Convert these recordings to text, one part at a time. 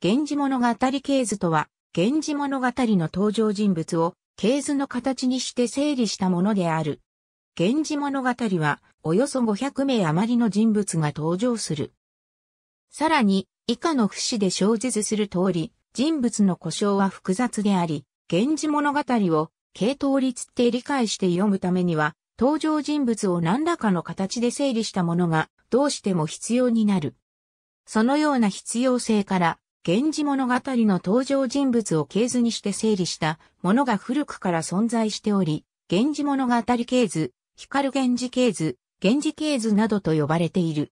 源氏物語系図とは、源氏物語の登場人物を、系図の形にして整理したものである。源氏物語は、およそ500名余りの人物が登場する。さらに、以下の節で小説する通り、人物の故障は複雑であり、源氏物語を、系統律って理解して読むためには、登場人物を何らかの形で整理したものが、どうしても必要になる。そのような必要性から、源氏物語の登場人物を系図にして整理したものが古くから存在しており、源氏物語系図、光源氏系図、源氏系図などと呼ばれている。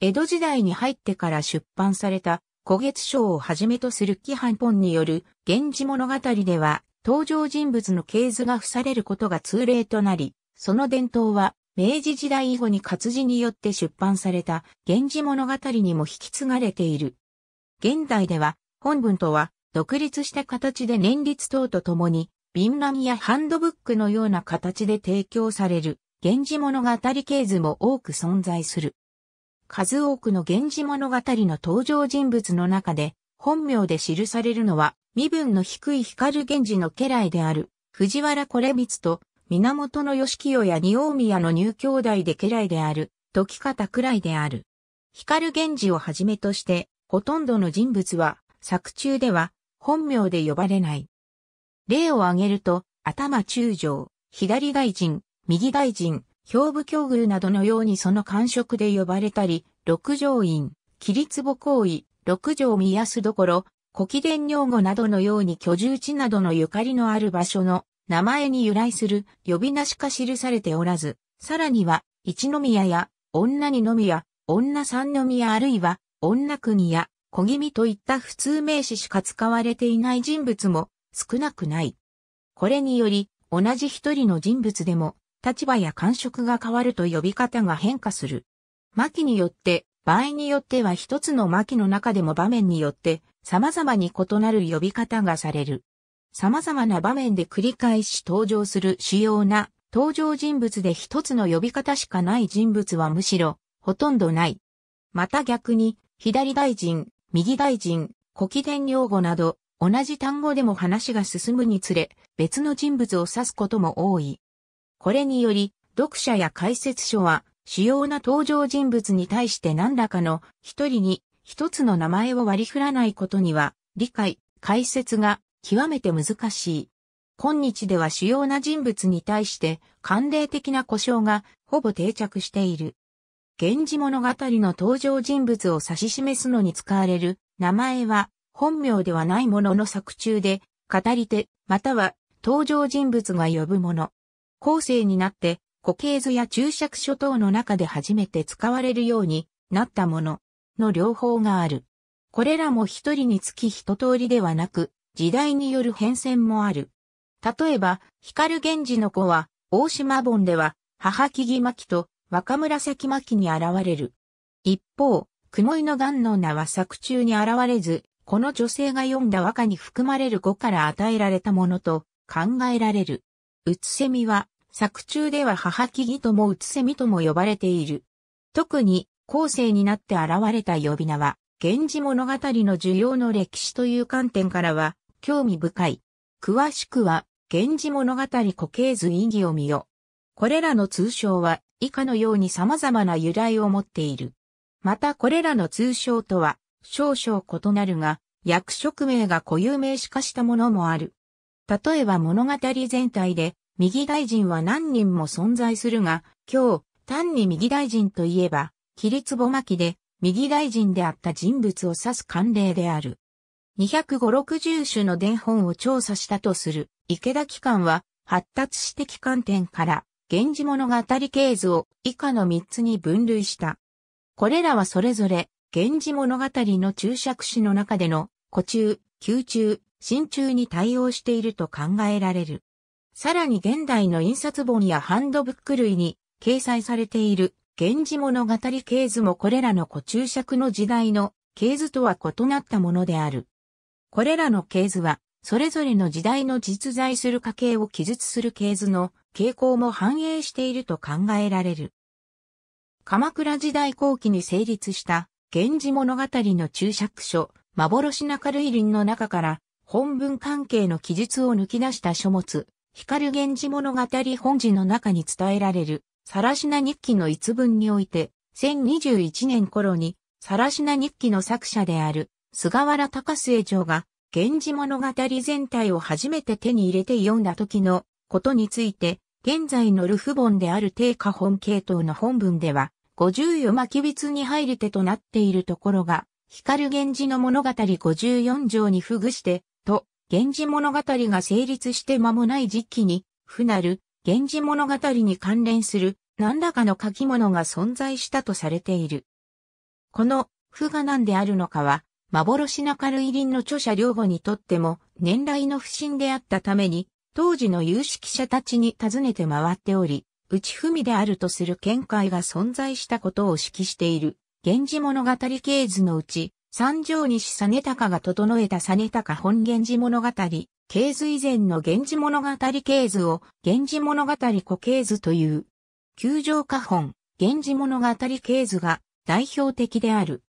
江戸時代に入ってから出版された古月章をはじめとする規範本による源氏物語では登場人物の系図が付されることが通例となり、その伝統は明治時代以後に活字によって出版された源氏物語にも引き継がれている。現代では、本文とは、独立した形で年率等とともに、瓶紙やハンドブックのような形で提供される、源氏物語系図も多く存在する。数多くの源氏物語の登場人物の中で、本名で記されるのは、身分の低い光源氏の家来である、藤原これと、源義清や二王宮の入兄弟で家来である、時方くらいである。光源氏をはじめとして、ほとんどの人物は作中では本名で呼ばれない。例を挙げると、頭中将、左大臣、右大臣、兵部境遇などのようにその官職で呼ばれたり、六条院、霧壺行為、六条宮安どころ、古貴殿女語などのように居住地などのゆかりのある場所の名前に由来する呼び名しか記されておらず、さらには、一宮や、女二宮、女三宮あるいは、女国や小気味といった普通名詞しか使われていない人物も少なくない。これにより、同じ一人の人物でも、立場や感触が変わると呼び方が変化する。巻によって、場合によっては一つの巻の中でも場面によって様々に異なる呼び方がされる。様々な場面で繰り返し登場する主要な登場人物で一つの呼び方しかない人物はむしろほとんどない。また逆に左大臣、右大臣、古記伝用語など、同じ単語でも話が進むにつれ、別の人物を指すことも多い。これにより、読者や解説書は、主要な登場人物に対して何らかの一人に一つの名前を割り振らないことには、理解、解説が極めて難しい。今日では主要な人物に対して慣例的な故障がほぼ定着している。源氏物語の登場人物を指し示すのに使われる名前は本名ではないものの作中で語り手または登場人物が呼ぶもの。後世になって固形図や注釈書等の中で初めて使われるようになったものの両方がある。これらも一人につき一通りではなく、時代による変遷もある。例えば、光源氏の子は、大島本では、母木木巻と若紫巻に現れる。一方、雲井の眼の名は作中に現れず、この女性が読んだ和歌に含まれる語から与えられたものと考えられる。うつせみは、作中では母木義ともうつせみとも呼ばれている。特に、後世になって現れた呼び名は、源氏物語の需要の歴史という観点からは、興味深い。詳しくは、源氏物語固形図意義を見よ。これらの通称は、以下のように様々な由来を持っている。またこれらの通称とは少々異なるが、役職名が固有名詞化したものもある。例えば物語全体で、右大臣は何人も存在するが、今日、単に右大臣といえば、霧壺巻で、右大臣であった人物を指す慣例である。205、60種の伝本を調査したとする、池田機関は、発達して観点から、源氏物語系図を以下の3つに分類した。これらはそれぞれ、源氏物語の注釈詞の中での、古中、旧中、新中に対応していると考えられる。さらに現代の印刷本やハンドブック類に掲載されている源氏物語系図もこれらの古注釈の時代の系図とは異なったものである。これらの系図はそれぞれの時代の実在する家系を記述する系図の傾向も反映していると考えられる。鎌倉時代後期に成立した源氏物語の注釈書、幻中類林の中から本文関係の記述を抜き出した書物、光源氏物語本字の中に伝えられる、さらしな日記の一文において、1021年頃に、さらしな日記の作者である、菅原高末城が、源氏物語全体を初めて手に入れて読んだ時のことについて、現在のルフ本である定価本系統の本文では、5余巻筆に入り手となっているところが、光源氏の物語54条に付具して、と、源氏物語が成立して間もない時期に、不なる、源氏物語に関連する何らかの書き物が存在したとされている。この、不が何であるのかは、幻軽い林の著者両方にとっても年来の不信であったために、当時の有識者たちに尋ねて回っており、内文であるとする見解が存在したことを指揮している。源氏物語系図のうち、三条西実高が整えた実高本源氏物語、系図以前の源氏物語系図を源氏物語古系図という、九条下本、源氏物語系図が代表的である。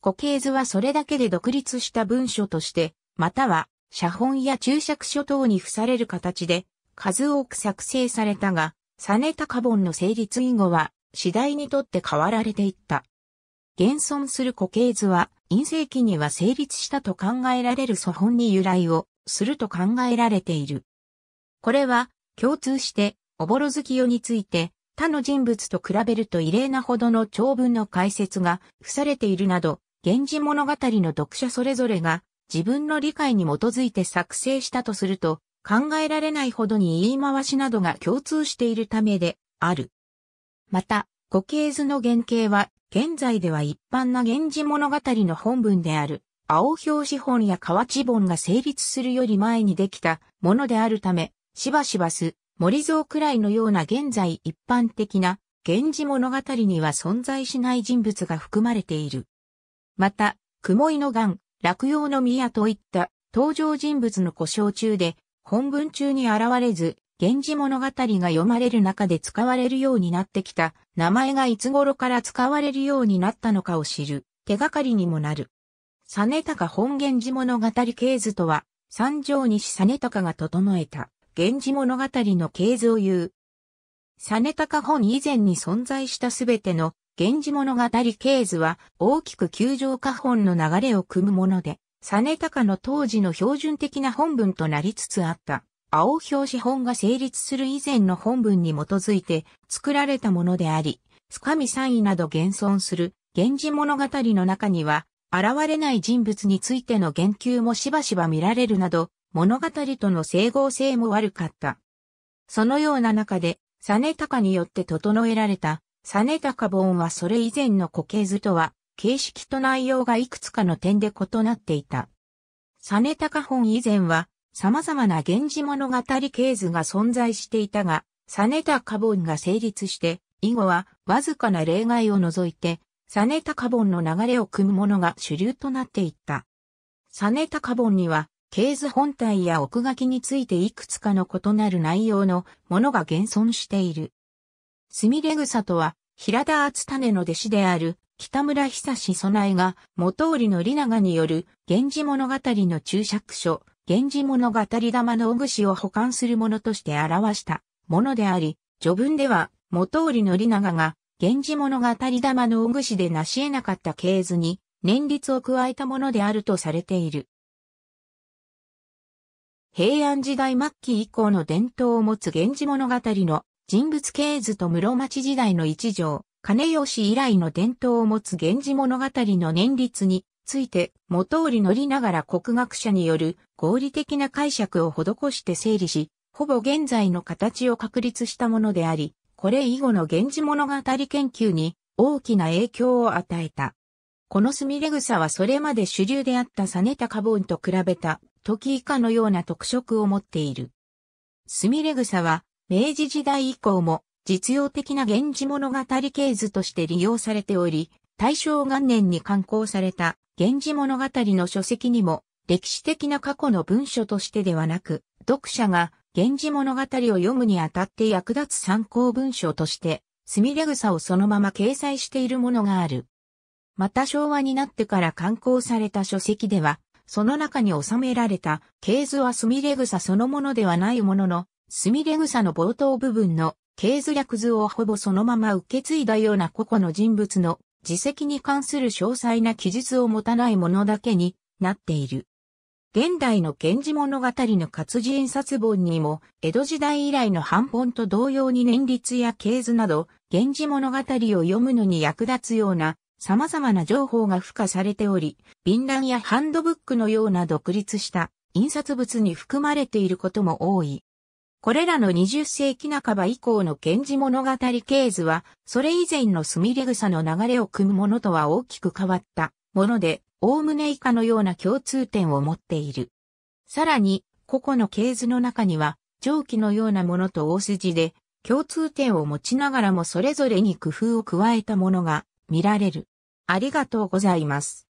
固形図はそれだけで独立した文書として、または、写本や注釈書等に付される形で、数多く作成されたが、サネタカボンの成立以後は、次第にとって変わられていった。現存する固形図は、陰性期には成立したと考えられる素本に由来をすると考えられている。これは、共通して、おぼろ月夜について、他の人物と比べると異例なほどの長文の解説が付されているなど、源氏物語の読者それぞれが自分の理解に基づいて作成したとすると考えられないほどに言い回しなどが共通しているためである。また、古形図の原型は現在では一般な源氏物語の本文である青表紙本や河内本が成立するより前にできたものであるため、しばしばす、森蔵くらいのような現在一般的な源氏物語には存在しない人物が含まれている。また、雲井の岩、落葉の宮といった登場人物の故障中で、本文中に現れず、源氏物語が読まれる中で使われるようになってきた、名前がいつ頃から使われるようになったのかを知る、手がかりにもなる。実高本源氏物語系図とは、三条西実高が整えた、源氏物語の系図を言う。実高本以前に存在したすべての源氏物語系図は大きく球状下本の流れを組むもので、実高の当時の標準的な本文となりつつあった。青表紙本が成立する以前の本文に基づいて作られたものであり、つかみ三位など現存する源氏物語の中には、現れない人物についての言及もしばしば見られるなど、物語との整合性も悪かった。そのような中で、実高によって整えられた実高本はそれ以前の固形図とは、形式と内容がいくつかの点で異なっていた。実高本以前は、様々な源氏物語系図が存在していたが、実高本が成立して、以後は、わずかな例外を除いて、実高本の流れを組むものが主流となっていった。実高本には、系図本体や奥書きについていくつかの異なる内容のものが現存している。すみれ草とは、平田厚種の弟子である、北村久志備が、元織の里長による、源氏物語の注釈書、源氏物語玉のお串を保管するものとして表したものであり、序文では、元織の里長が、源氏物語玉のお串で成し得なかった系図に、年率を加えたものであるとされている。平安時代末期以降の伝統を持つ源氏物語の人物系図と室町時代の一条、金吉以来の伝統を持つ源氏物語の年率について、元織りながら国学者による合理的な解釈を施して整理し、ほぼ現在の形を確立したものであり、これ以後の源氏物語研究に大きな影響を与えた。このスミレグサはそれまで主流であったサネタカボンと比べた時以下のような特色を持っている。スミレグサは明治時代以降も実用的な源氏物語系図として利用されており、大正元年に刊行された源氏物語の書籍にも歴史的な過去の文書としてではなく、読者が源氏物語を読むにあたって役立つ参考文書として、スミレグサをそのまま掲載しているものがある。また昭和になってから刊行された書籍では、その中に収められた、系図はスミレグサそのものではないものの、スミレ草の冒頭部分の経図略図をほぼそのまま受け継いだような個々の人物の自責に関する詳細な記述を持たないものだけになっている。現代の源氏物語の活字印刷本にも、江戸時代以来の版本と同様に年率や経図など、源氏物語を読むのに役立つような様々な情報が付加されており、便覧やハンドブックのような独立した印刷物に含まれていることも多い。これらの20世紀半ば以降の源氏物語系図は、それ以前のスミレ草の流れを組むものとは大きく変わったもので、おおむね以下のような共通点を持っている。さらに、個々の系図の中には、蒸気のようなものと大筋で、共通点を持ちながらもそれぞれに工夫を加えたものが見られる。ありがとうございます。